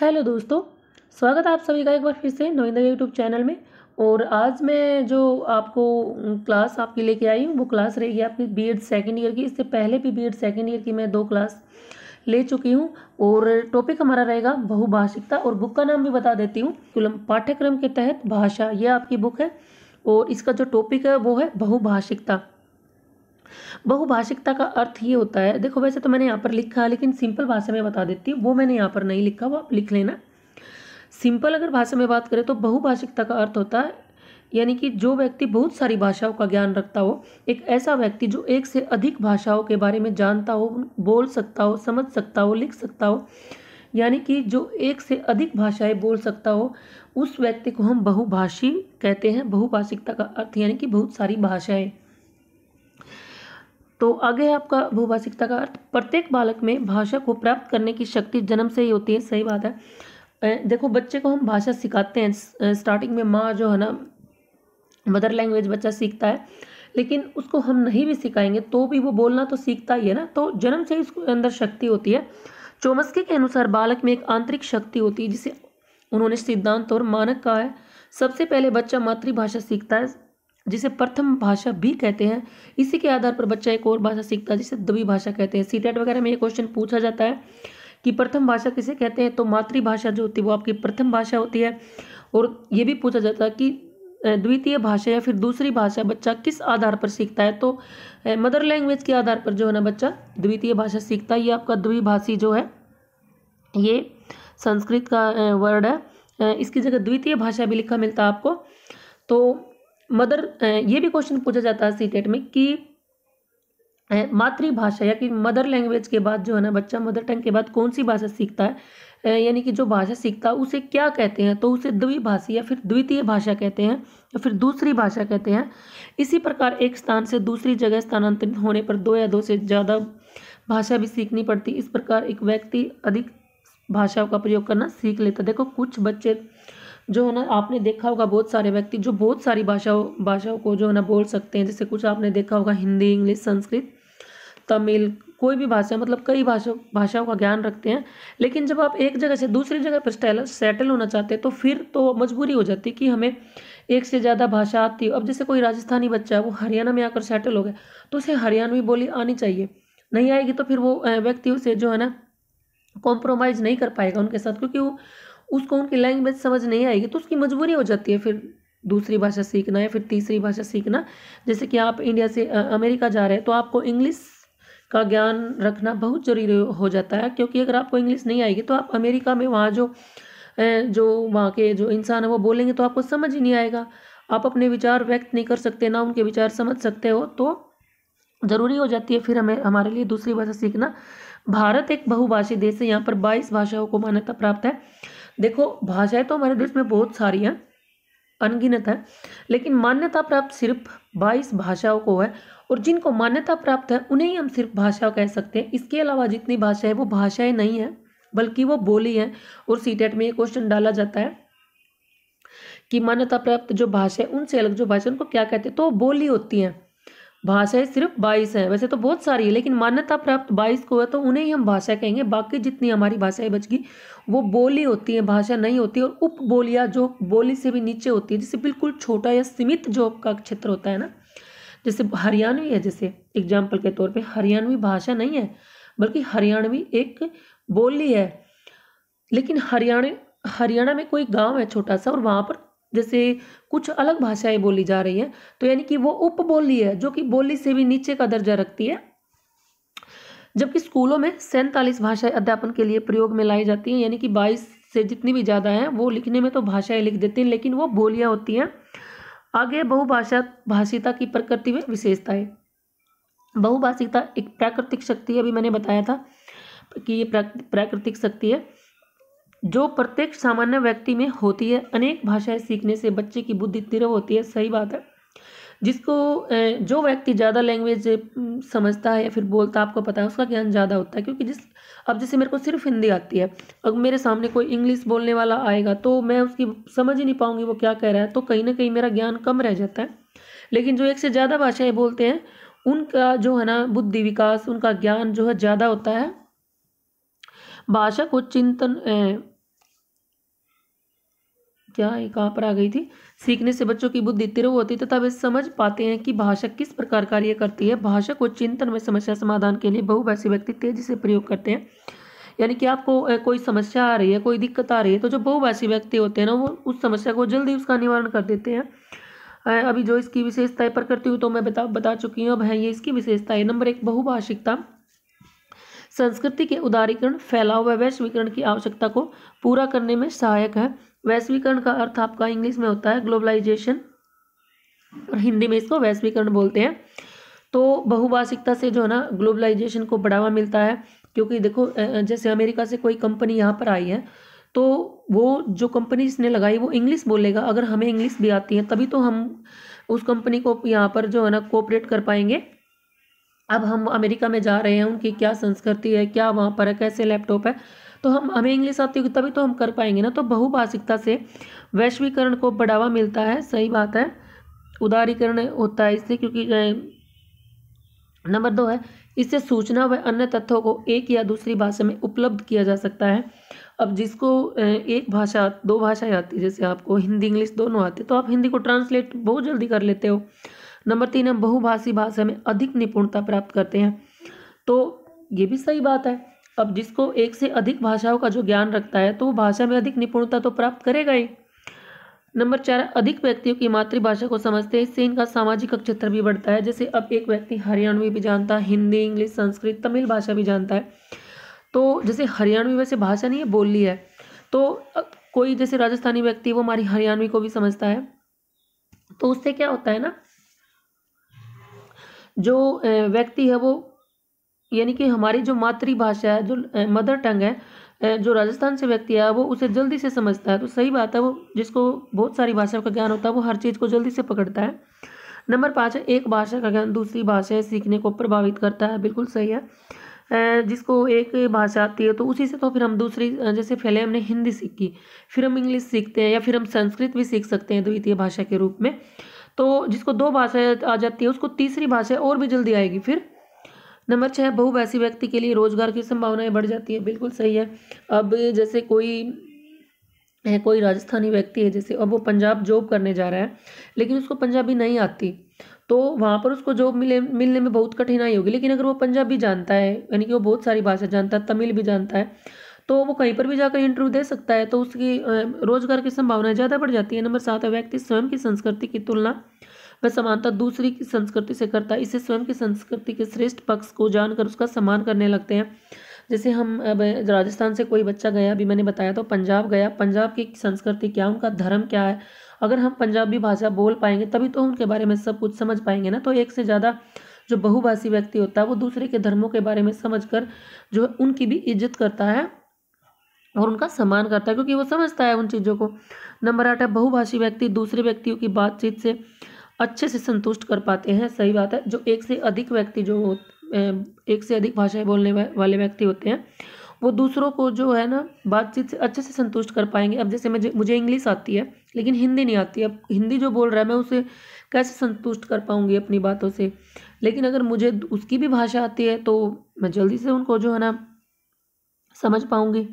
hello दोस्तों स्वागत है आप सभी का एक बार फिर से नोइंदा यूट्यूब चैनल में और आज मैं जो आपको क्लास आपकी लेके आई हूँ वो क्लास रहेगी आपकी बी एड सेकेंड ईयर की इससे पहले भी बी एड सेकेंड ईयर की मैं दो क्लास ले चुकी हूँ और टॉपिक हमारा रहेगा बहुभाषिकता और बुक का नाम भी बता देती हूँ पाठ्यक्रम के तहत भाषा यह आपकी बुक है और इसका जो टॉपिक है वो है बहुभाषिकता बहुभाषिकता का अर्थ ये होता है देखो वैसे तो मैंने यहाँ पर लिखा लेकिन सिंपल भाषा में बता देती हूँ वो मैंने यहाँ पर नहीं लिखा वो आप लिख लेना सिंपल अगर भाषा में बात करें तो बहुभाषिकता का अर्थ होता है यानी कि जो व्यक्ति बहुत सारी भाषाओं का ज्ञान रखता हो एक ऐसा व्यक्ति जो एक से अधिक भाषाओं के बारे में जानता हो बोल सकता हो समझ सकता हो लिख सकता हो यानी कि जो एक से अधिक भाषाएं बोल सकता हो उस व्यक्ति को हम बहुभाषी कहते हैं बहुभाषिकता का अर्थ यानी कि बहुत सारी भाषाएं तो आगे आपका भूभाषिकता का अर्थ प्रत्येक बालक में भाषा को प्राप्त करने की शक्ति जन्म से ही होती है सही बात है देखो बच्चे को हम भाषा सिखाते हैं स्टार्टिंग में माँ जो है ना मदर लैंग्वेज बच्चा सीखता है लेकिन उसको हम नहीं भी सिखाएंगे तो भी वो बोलना तो सीखता ही है ना तो जन्म से ही उसके अंदर शक्ति होती है चौमस्के के अनुसार बालक में एक आंतरिक शक्ति होती है जिसे उन्होंने सिद्धांत और मानक कहा है सबसे पहले बच्चा मातृभाषा सीखता है जिसे प्रथम भाषा भी कहते हैं इसी के आधार पर बच्चा एक और भाषा सीखता है जिसे दबी भाषा कहते हैं सी वगैरह में ये क्वेश्चन पूछा जाता है कि प्रथम भाषा किसे कहते हैं तो मातृभाषा जो होती है वो आपकी प्रथम भाषा होती है और ये भी पूछा जाता है कि द्वितीय भाषा या फिर दूसरी भाषा बच्चा किस आधार पर सीखता है तो मदर लैंग्वेज के आधार पर जो है ना बच्चा द्वितीय भाषा सीखता है ये आपका द्विभाषी जो है ये संस्कृत का वर्ड है इसकी जगह द्वितीय भाषा भी लिखा मिलता है आपको तो मदर ये भी क्वेश्चन पूछा जाता है सी e में कि मातृभाषा या कि मदर लैंग्वेज के बाद जो है ना बच्चा मदर टंग के बाद कौन सी भाषा सीखता है यानी कि जो भाषा सीखता है उसे क्या कहते हैं तो उसे द्विभाषी या फिर द्वितीय भाषा कहते हैं या फिर दूसरी भाषा कहते हैं इसी प्रकार एक स्थान से दूसरी जगह स्थानांतरित होने पर दो या दो से ज़्यादा भाषा भी सीखनी पड़ती इस प्रकार एक व्यक्ति अधिक भाषाओं का प्रयोग करना सीख लेता देखो कुछ बच्चे जो है ना आपने देखा होगा बहुत सारे व्यक्ति जो बहुत सारी भाषाओं भाषाओं को जो है ना बोल सकते हैं जैसे कुछ आपने देखा होगा हिंदी इंग्लिश संस्कृत तमिल कोई भी भाषा मतलब कई भाषा भाषाओं का ज्ञान रखते हैं लेकिन जब आप एक जगह से दूसरी जगह पर सेटल होना चाहते हैं तो फिर तो मजबूरी हो जाती है कि हमें एक से ज़्यादा भाषा आती हो अब जैसे कोई राजस्थानी बच्चा है वो हरियाणा में आकर सेटल हो गया तो उसे हरियाणवी बोली आनी चाहिए नहीं आएगी तो फिर वो व्यक्ति उसे जो है ना कॉम्प्रोमाइज़ नहीं कर पाएगा उनके साथ क्योंकि वो उसको उनकी लैंग्वेज समझ नहीं आएगी तो उसकी मजबूरी हो जाती है फिर दूसरी भाषा सीखना या फिर तीसरी भाषा सीखना जैसे कि आप इंडिया से अमेरिका जा रहे हैं तो आपको इंग्लिश का ज्ञान रखना बहुत जरूरी हो जाता है क्योंकि अगर आपको इंग्लिश नहीं आएगी तो आप अमेरिका में वहाँ जो जो वहाँ के जो इंसान है वो बोलेंगे तो आपको समझ ही नहीं आएगा आप अपने विचार व्यक्त नहीं कर सकते ना उनके विचार समझ सकते हो तो ज़रूरी हो जाती है फिर हमें हमारे लिए दूसरी भाषा सीखना भारत एक बहुभाषी देश है यहाँ पर बाईस भाषाओं को मान्यता प्राप्त है देखो भाषाएं तो हमारे देश में बहुत सारी हैं अनगिनत है लेकिन मान्यता प्राप्त सिर्फ बाईस भाषाओं को है और जिनको मान्यता प्राप्त है उन्हें ही हम सिर्फ भाषा कह सकते हैं इसके अलावा जितनी भाषाएं वो भाषाएं नहीं है बल्कि वो बोली हैं और सी e में ये क्वेश्चन डाला जाता है कि मान्यता प्राप्त जो भाषा है उनसे अलग जो भाषा उनको क्या कहते हैं तो बोली होती हैं भाषाएं सिर्फ बाईस हैं वैसे तो बहुत सारी है लेकिन मान्यता प्राप्त बाईस को है तो उन्हें ही हम भाषा कहेंगे बाकी जितनी हमारी भाषाएं बच गई वो बोली होती है भाषा नहीं होती और उप बोलियाँ जो बोली से भी नीचे होती है जैसे बिल्कुल छोटा या सीमित जो का क्षेत्र होता है ना जैसे हरियाणवी है जैसे एग्जाम्पल के तौर पर हरियाणवी भाषा नहीं है बल्कि हरियाणवी एक बोली है लेकिन हरियाणा हरियाणा में कोई गाँव है छोटा सा और वहाँ पर जैसे कुछ अलग भाषाएं बोली जा रही है तो यानी कि वो उप बोली है जो कि बोली से भी नीचे का दर्जा रखती है जबकि स्कूलों में सैंतालीस भाषाएं अध्यापन के लिए प्रयोग में लाई जाती हैं यानी कि बाईस से जितनी भी ज़्यादा हैं वो लिखने में तो भाषाएं लिख देती हैं लेकिन वो बोलियाँ होती हैं आगे बहुभाषा भाषिता की प्रकृति में विशेषताएं बहुभाषिकता एक प्राकृतिक शक्ति है अभी मैंने बताया था कि ये प्राकृतिक शक्ति है जो प्रत्येक सामान्य व्यक्ति में होती है अनेक भाषाएं सीखने से बच्चे की बुद्धि तीव्र होती है सही बात है जिसको जो व्यक्ति ज़्यादा लैंग्वेज समझता है या फिर बोलता है आपको पता है उसका ज्ञान ज़्यादा होता है क्योंकि जिस अब जैसे मेरे को सिर्फ हिंदी आती है अब मेरे सामने कोई इंग्लिश बोलने वाला आएगा तो मैं उसकी समझ ही नहीं पाऊंगी वो क्या कह रहा है तो कहीं ना कहीं मेरा ज्ञान कम रह जाता है लेकिन जो एक से ज़्यादा भाषाएँ बोलते हैं उनका जो है ना बुद्धि विकास उनका ज्ञान जो है ज़्यादा होता है भाषा को चिंतन क्या है कहाँ पर आ गई थी सीखने से बच्चों की बुद्धि तिर होती तथा वे समझ पाते हैं कि भाषा किस प्रकार कार्य करती है भाषा को चिंतन में समस्या समाधान के लिए बहुभाषी व्यक्ति तेजी से प्रयोग करते हैं यानी कि आपको कोई समस्या आ रही है कोई दिक्कत आ रही है तो जो बहुभाषी व्यक्ति होते हैं ना वो उस समस्या को जल्दी उसका निवारण कर देते हैं अभी जो इसकी विशेषताएं पर करती हूँ तो मैं बता बता चुकी हूँ अब है ये इसकी विशेषताएं नंबर एक बहुभाषिकता संस्कृति के उदारीकरण फैलाव व वैश्वीकरण की आवश्यकता को पूरा करने में सहायक है वैश्वीकरण का अर्थ आपका इंग्लिश में होता है ग्लोबलाइजेशन और हिंदी में इसको वैश्वीकरण बोलते हैं तो बहुभाषिकता से जो है ना ग्लोबलाइजेशन को बढ़ावा मिलता है क्योंकि देखो जैसे अमेरिका से कोई कंपनी यहाँ पर आई है तो वो जो कंपनी जिसने लगाई वो इंग्लिश बोलेगा अगर हमें इंग्लिश भी आती है तभी तो हम उस कंपनी को यहाँ पर जो है ना कोऑपरेट कर पाएंगे अब हम अमेरिका में जा रहे हैं उनकी क्या संस्कृति है क्या वहाँ पर है कैसे लैपटॉप है तो हम हमें इंग्लिश आती होगी तभी तो हम कर पाएंगे ना तो बहुभाषिकता से वैश्वीकरण को बढ़ावा मिलता है सही बात है उदारीकरण होता है इससे क्योंकि नंबर दो है इससे सूचना व अन्य तथ्यों को एक या दूसरी भाषा में उपलब्ध किया जा सकता है अब जिसको एक भाषा दो भाषाएं आती है जैसे आपको हिंदी इंग्लिश दोनों आती है तो आप हिंदी को ट्रांसलेट बहुत जल्दी कर लेते हो नंबर तीन हम बहुभाषी भाषा में अधिक निपुणता प्राप्त करते हैं तो ये भी सही बात है अब जिसको एक से अधिक भाषाओं का जो ज्ञान रखता है तो वो भाषा में अधिक निपुणता तो प्राप्त करेगा ही नंबर चार अधिक व्यक्तियों की मातृभाषा को समझते हैं इससे इनका सामाजिक क्षेत्र भी बढ़ता है जैसे अब एक व्यक्ति हरियाणवी भी जानता है हिंदी इंग्लिश संस्कृत तमिल भाषा भी जानता है तो जैसे हरियाणवी वैसे भाषा नहीं है बोली है तो कोई जैसे राजस्थानी व्यक्ति वो हमारी हरियाणवी को भी समझता है तो उससे क्या होता है ना जो व्यक्ति है वो यानी कि हमारी जो मातृभाषा है जो मदर टंग है जो राजस्थान से व्यक्ति है वो उसे जल्दी से समझता है तो सही बात है वो जिसको बहुत सारी भाषाओं का ज्ञान होता है वो हर चीज़ को जल्दी से पकड़ता है नंबर पाँच है एक भाषा का ज्ञान दूसरी भाषा सीखने को प्रभावित करता है बिल्कुल सही है जिसको एक भाषा आती है तो उसी से तो फिर हम दूसरी जैसे पहले हमने हिंदी सीखी फिर हम इंग्लिश सीखते हैं या फिर हम संस्कृत भी सीख सकते हैं द्वितीय भाषा के रूप में तो जिसको दो भाषाएं आ जाती है उसको तीसरी भाषा और भी जल्दी आएगी फिर नंबर छः बहुभाषी व्यक्ति के लिए रोजगार की संभावनाएं बढ़ जाती है बिल्कुल सही है अब जैसे कोई है कोई राजस्थानी व्यक्ति है जैसे अब वो पंजाब जॉब करने जा रहा है लेकिन उसको पंजाबी नहीं आती तो वहाँ पर उसको जॉब मिले मिलने में बहुत कठिनाई होगी लेकिन अगर वो पंजाबी जानता है यानी कि वो बहुत सारी भाषा जानता है तमिल भी जानता है तो वो कहीं पर भी जाकर इंटरव्यू दे सकता है तो उसकी रोजगार की संभावना ज़्यादा बढ़ जाती है नंबर सात है व्यक्ति स्वयं की संस्कृति की तुलना वह समानता दूसरी की संस्कृति से करता है इसे स्वयं की संस्कृति के श्रेष्ठ पक्ष को जानकर उसका सम्मान करने लगते हैं जैसे हम राजस्थान से कोई बच्चा गया अभी मैंने बताया तो पंजाब गया पंजाब की संस्कृति क्या उनका धर्म क्या है अगर हम पंजाबी भाषा बोल पाएंगे तभी तो उनके बारे में सब कुछ समझ पाएंगे ना तो एक से ज़्यादा जो बहुभाषी व्यक्ति होता है वो दूसरे के धर्मों के बारे में समझ कर जो उनकी भी इज्जत करता है और उनका सम्मान करता है क्योंकि वो समझता है उन चीज़ों को नंबर आठ है बहुभाषी व्यक्ति दूसरे व्यक्तियों की बातचीत से अच्छे से संतुष्ट कर पाते हैं सही बात है जो एक से अधिक व्यक्ति जो एक से अधिक भाषाएं बोलने वाले व्यक्ति होते हैं वो दूसरों को जो है ना बातचीत से अच्छे से संतुष्ट कर पाएंगे अब जैसे मुझे मुझे इंग्लिश आती है लेकिन हिंदी नहीं आती अब हिंदी जो बोल रहा है मैं उसे कैसे संतुष्ट कर पाऊँगी अपनी बातों से लेकिन अगर मुझे उसकी भी भाषा आती है तो मैं जल्दी से उनको जो है ना समझ पाऊँगी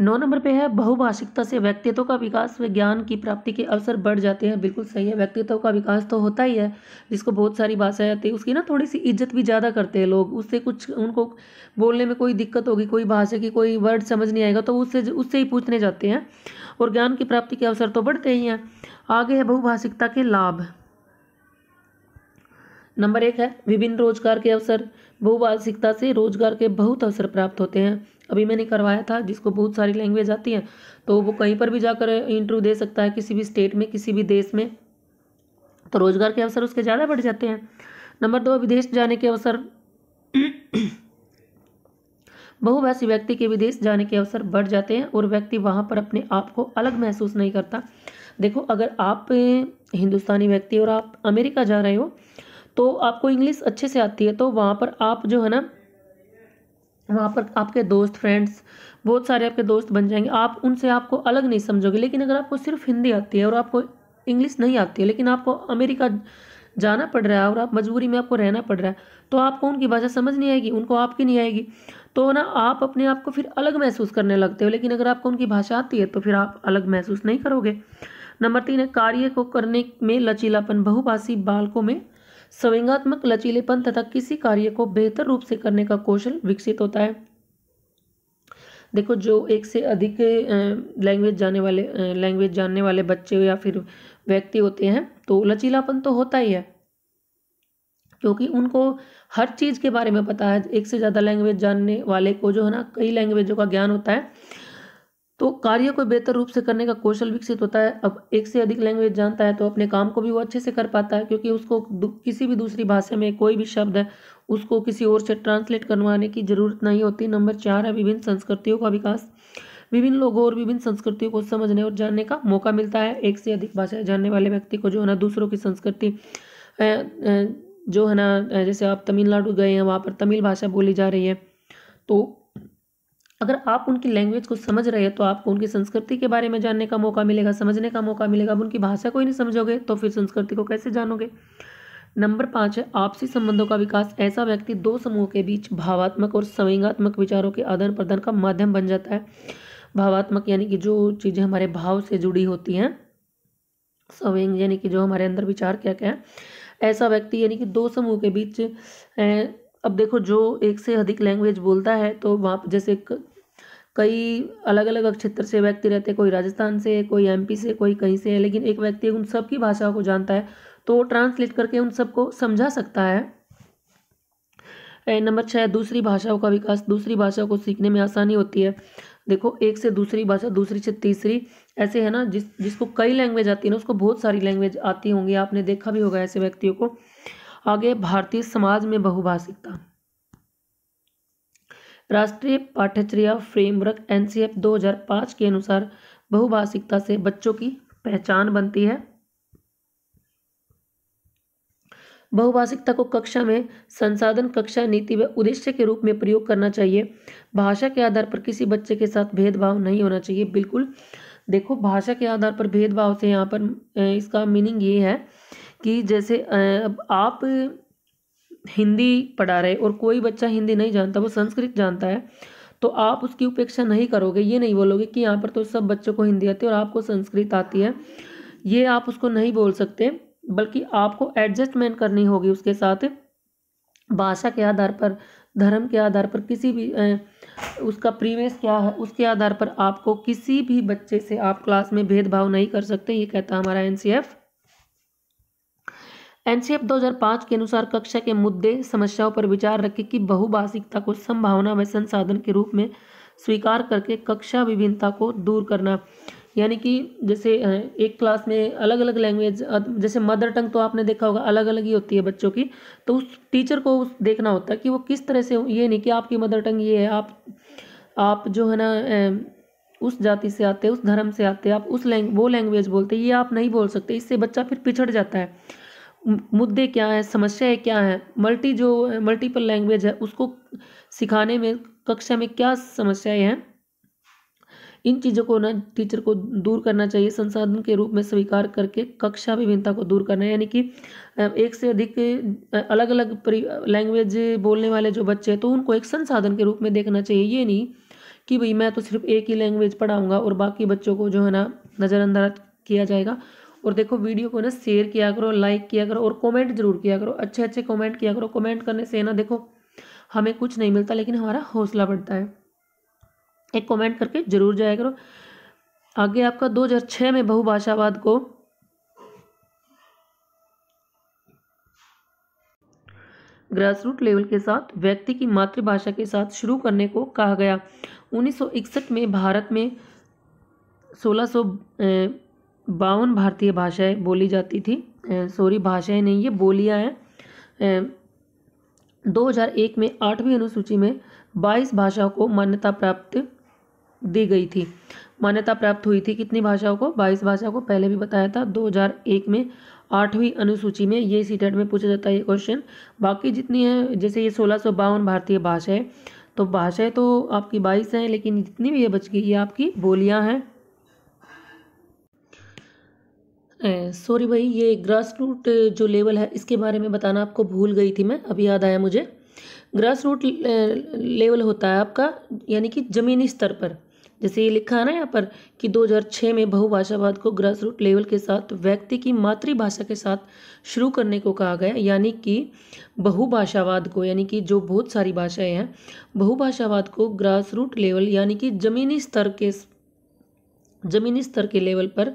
नौ नंबर पे है बहुभाषिकता से व्यक्तित्व का विकास व ज्ञान की प्राप्ति के अवसर बढ़ जाते हैं बिल्कुल सही है व्यक्तित्व का विकास तो होता ही है जिसको बहुत सारी भाषाएं आती है उसकी ना थोड़ी सी इज्जत भी ज़्यादा करते हैं लोग उससे कुछ उनको बोलने में कोई दिक्कत होगी कोई भाषा की कोई वर्ड समझ नहीं आएगा तो उससे उससे ही पूछने जाते हैं और ज्ञान की प्राप्ति के अवसर तो बढ़ते ही हैं आगे है बहुभाषिकता के लाभ नंबर एक है विभिन्न रोजगार के अवसर बहुभाषिकता से रोजगार के बहुत अवसर प्राप्त होते हैं अभी मैंने करवाया था जिसको बहुत सारी लैंग्वेज आती है तो वो कहीं पर भी जाकर इंटरव्यू दे सकता है किसी भी स्टेट में किसी भी देश में तो रोज़गार के अवसर उसके ज़्यादा बढ़ जाते हैं नंबर दो विदेश जाने के अवसर बहुभाषी व्यक्ति के विदेश जाने के अवसर बढ़ जाते हैं और व्यक्ति वहाँ पर अपने आप को अलग महसूस नहीं करता देखो अगर आप हिंदुस्तानी व्यक्ति और आप अमेरिका जा रहे हो तो आपको इंग्लिश अच्छे से आती है तो वहाँ पर आप जो है ना वहाँ पर आपके दोस्त फ्रेंड्स बहुत सारे आपके दोस्त बन जाएंगे आप उनसे आपको अलग नहीं समझोगे लेकिन अगर आपको सिर्फ हिंदी आती है और आपको इंग्लिश नहीं आती है लेकिन आपको अमेरिका जाना पड़ रहा है और आप मजबूरी में आपको रहना पड़ रहा है तो आपको उनकी भाषा समझ नहीं आएगी उनको आपकी नहीं आएगी तो ना आप अपने आप को फिर अलग महसूस करने लगते हो लेकिन अगर आपको उनकी भाषा आती है तो फिर आप अलग महसूस नहीं करोगे नंबर तीन है कार्य को करने में लचीलापन बहुभाषी बालकों में संवेगात्मक लचीलेपन तथा किसी कार्य को बेहतर रूप से करने का कौशल विकसित होता है देखो जो एक से अधिक लैंग्वेज जाने वाले लैंग्वेज जानने वाले बच्चे या फिर व्यक्ति होते हैं तो लचीलापन तो होता ही है क्योंकि उनको हर चीज़ के बारे में पता है एक से ज़्यादा लैंग्वेज जानने वाले को जो है ना कई लैंग्वेजों का ज्ञान होता है तो कार्य को बेहतर रूप से करने का कौशल विकसित होता है अब एक से अधिक लैंग्वेज जानता है तो अपने काम को भी वो अच्छे से कर पाता है क्योंकि उसको किसी भी दूसरी भाषा में कोई भी शब्द है उसको किसी और से ट्रांसलेट करवाने की जरूरत नहीं होती नंबर चार है विभिन्न संस्कृतियों का विकास विभिन्न लोगों और विभिन्न संस्कृतियों को समझने और जानने का मौका मिलता है एक से अधिक भाषाएं जानने वाले व्यक्ति को जो है ना दूसरों की संस्कृति जो है ना जैसे आप तमिलनाडु गए हैं वहाँ पर तमिल भाषा बोली जा रही है तो अगर आप उनकी लैंग्वेज को समझ रहे हैं तो आपको उनकी संस्कृति के बारे में जानने का मौका मिलेगा समझने का मौका मिलेगा अब उनकी भाषा को ही नहीं समझोगे तो फिर संस्कृति को कैसे जानोगे नंबर पाँच है आपसी संबंधों का विकास ऐसा व्यक्ति दो समूहों के बीच भावात्मक और संवेगात्मक विचारों के आदान प्रदान का माध्यम बन जाता है भावात्मक यानी कि जो चीज़ें हमारे भाव से जुड़ी होती हैं संवेंग यानी कि जो हमारे अंदर विचार क्या क्या है ऐसा व्यक्ति यानी कि दो समूह के बीच अब देखो जो एक से अधिक लैंग्वेज बोलता है तो वहाँ जैसे कई अलग अलग क्षेत्र से व्यक्ति रहते हैं कोई राजस्थान से कोई एमपी से कोई कहीं से है लेकिन एक व्यक्ति उन सब की भाषाओं को जानता है तो वो ट्रांसलेट करके उन सबको समझा सकता है नंबर छः दूसरी भाषाओं का विकास दूसरी भाषाओं को सीखने में आसानी होती है देखो एक से दूसरी भाषा दूसरी से तीसरी ऐसे है ना जिस जिसको कई लैंग्वेज आती है ना उसको बहुत सारी लैंग्वेज आती होंगी आपने देखा भी होगा ऐसे व्यक्तियों को आगे भारतीय समाज में बहुभाषिकता राष्ट्रीय पाठ्यचर्या फ्रेमवर्क एन 2005 के अनुसार बहुभाषिकता से बच्चों की पहचान बनती है बहुभाषिकता को कक्षा में संसाधन कक्षा नीति व उद्देश्य के रूप में प्रयोग करना चाहिए भाषा के आधार पर किसी बच्चे के साथ भेदभाव नहीं होना चाहिए बिल्कुल देखो भाषा के आधार पर भेदभाव से यहाँ पर इसका मीनिंग ये है कि जैसे आप हिंदी पढ़ा रहे और कोई बच्चा हिंदी नहीं जानता वो संस्कृत जानता है तो आप उसकी उपेक्षा नहीं करोगे ये नहीं बोलोगे कि यहाँ पर तो सब बच्चों को हिंदी आती है और आपको संस्कृत आती है ये आप उसको नहीं बोल सकते बल्कि आपको एडजस्टमेंट करनी होगी उसके साथ भाषा के आधार पर धर्म के आधार पर किसी भी उसका प्रीवियस क्या है उसके आधार पर आपको किसी भी बच्चे से आप क्लास में भेदभाव नहीं कर सकते ये कहता हमारा एन एनसीएफ 2005 के अनुसार कक्षा के मुद्दे समस्याओं पर विचार रखें कि बहुभाषिकता को संभावना व संसाधन के रूप में स्वीकार करके कक्षा विभिन्नता को दूर करना यानी कि जैसे एक क्लास में अलग अलग लैंग्वेज जैसे मदर टंग तो आपने देखा होगा अलग अलग ही होती है बच्चों की तो उस टीचर को देखना होता है कि वो किस तरह से ये नहीं कि आपकी मदर टंग ये है आप आप जो है ना उस जाति से आते हैं उस धर्म से आते हैं आप उस लैंग वो लैंग्वेज बोलते हैं ये आप नहीं बोल सकते इससे बच्चा फिर पिछड़ जाता है मुद्दे क्या हैं समस्याएं क्या हैं मल्टी जो मल्टीपल लैंग्वेज है उसको सिखाने में कक्षा में क्या समस्याएं हैं इन चीज़ों को ना टीचर को दूर करना चाहिए संसाधन के रूप में स्वीकार करके कक्षा विभिन्नता को दूर करना है यानी कि एक से अधिक अलग अलग लैंग्वेज बोलने वाले जो बच्चे हैं तो उनको एक संसाधन के रूप में देखना चाहिए ये नहीं कि भाई मैं तो सिर्फ एक ही लैंग्वेज पढ़ाऊँगा और बाकी बच्चों को जो है ना नज़रअंदाज किया जाएगा और देखो वीडियो को ना शेयर किया करो लाइक किया करो और कमेंट जरूर किया करो अच्छे अच्छे कमेंट किया करो कमेंट करने से ना देखो हमें कुछ नहीं मिलता लेकिन हमारा हौसला बढ़ता है एक कमेंट करके जरूर जाया करो आगे आपका 2006 में बहुभाषावाद को ग्रास रूट लेवल के साथ व्यक्ति की मातृभाषा के साथ शुरू करने को कहा गया 1961 में भारत में सोलह बावन भारतीय भाषाएं बोली जाती थी सॉरी भाषाएं नहीं ये बोलियां हैं 2001 में आठवीं अनुसूची में 22 भाषाओं को मान्यता प्राप्त दी गई थी मान्यता प्राप्त हुई थी कितनी भाषाओं को 22 भाषाओं को पहले भी बताया था 2001 में आठवीं अनुसूची में ये सी में पूछा जाता है ये क्वेश्चन बाकी जितनी है जैसे ये सोलह सौ बावन भारतीय भाषाएं तो भाषाएं तो आपकी बाईस हैं लेकिन जितनी भी ये बच गई ये आपकी बोलियां हैं सॉरी भाई ये ग्रास रूट जो लेवल है इसके बारे में बताना आपको भूल गई थी मैं अभी याद आया मुझे ग्रास रूट लेवल होता है आपका यानी कि ज़मीनी स्तर पर जैसे ये लिखा है ना यहाँ पर कि 2006 में बहुभाषावाद को ग्रास रूट लेवल के साथ व्यक्ति की मातृभाषा के साथ शुरू करने को कहा गया यानी कि बहुभाषावाद को यानी कि जो बहुत सारी भाषाएं हैं बहुभाषावाद को ग्रास रूट लेवल यानी कि ज़मीनी स्तर के ज़मीनी स्तर के लेवल पर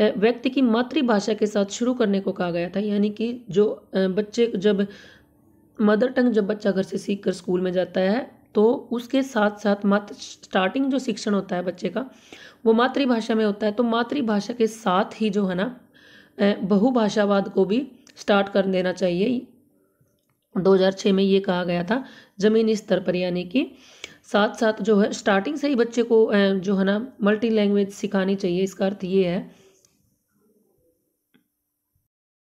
व्यक्ति की मातृभाषा के साथ शुरू करने को कहा गया था यानी कि जो बच्चे जब मदर टंग जब बच्चा घर से सीख कर स्कूल में जाता है तो उसके साथ साथ मात्र स्टार्टिंग जो शिक्षण होता है बच्चे का वो मातृभाषा में होता है तो मातृभाषा के साथ ही जो है ना बहुभाषावाद को भी स्टार्ट कर देना चाहिए 2006 में ये कहा गया था ज़मीनी स्तर पर यानी कि साथ साथ जो है स्टार्टिंग से ही बच्चे को जो है ना मल्टी लैंग्वेज सिखानी चाहिए इसका अर्थ ये है